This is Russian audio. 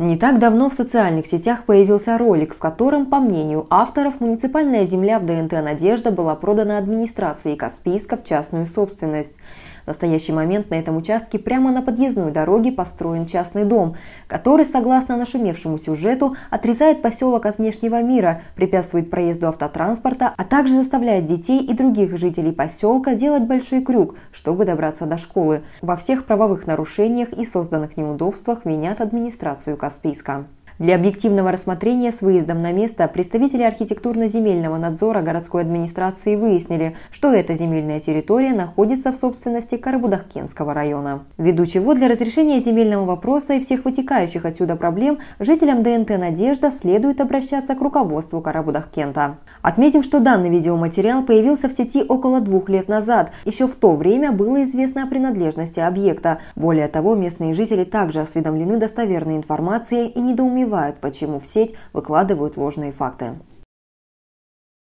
Не так давно в социальных сетях появился ролик, в котором, по мнению авторов, муниципальная земля в ДНТ «Надежда» была продана администрации Каспийска в частную собственность. В настоящий момент на этом участке прямо на подъездной дороге построен частный дом, который, согласно нашумевшему сюжету, отрезает поселок от внешнего мира, препятствует проезду автотранспорта, а также заставляет детей и других жителей поселка делать большой крюк, чтобы добраться до школы. Во всех правовых нарушениях и созданных неудобствах винят администрацию Каспийска. списка. Для объективного рассмотрения с выездом на место представители архитектурно-земельного надзора городской администрации выяснили, что эта земельная территория находится в собственности Карабудахкенского района. Ввиду чего для разрешения земельного вопроса и всех вытекающих отсюда проблем жителям ДНТ «Надежда» следует обращаться к руководству Карабудахкента. Отметим, что данный видеоматериал появился в сети около двух лет назад. Еще в то время было известно о принадлежности объекта. Более того, местные жители также осведомлены достоверной информацией и недоумевают подозревают, почему в сеть выкладывают ложные факты.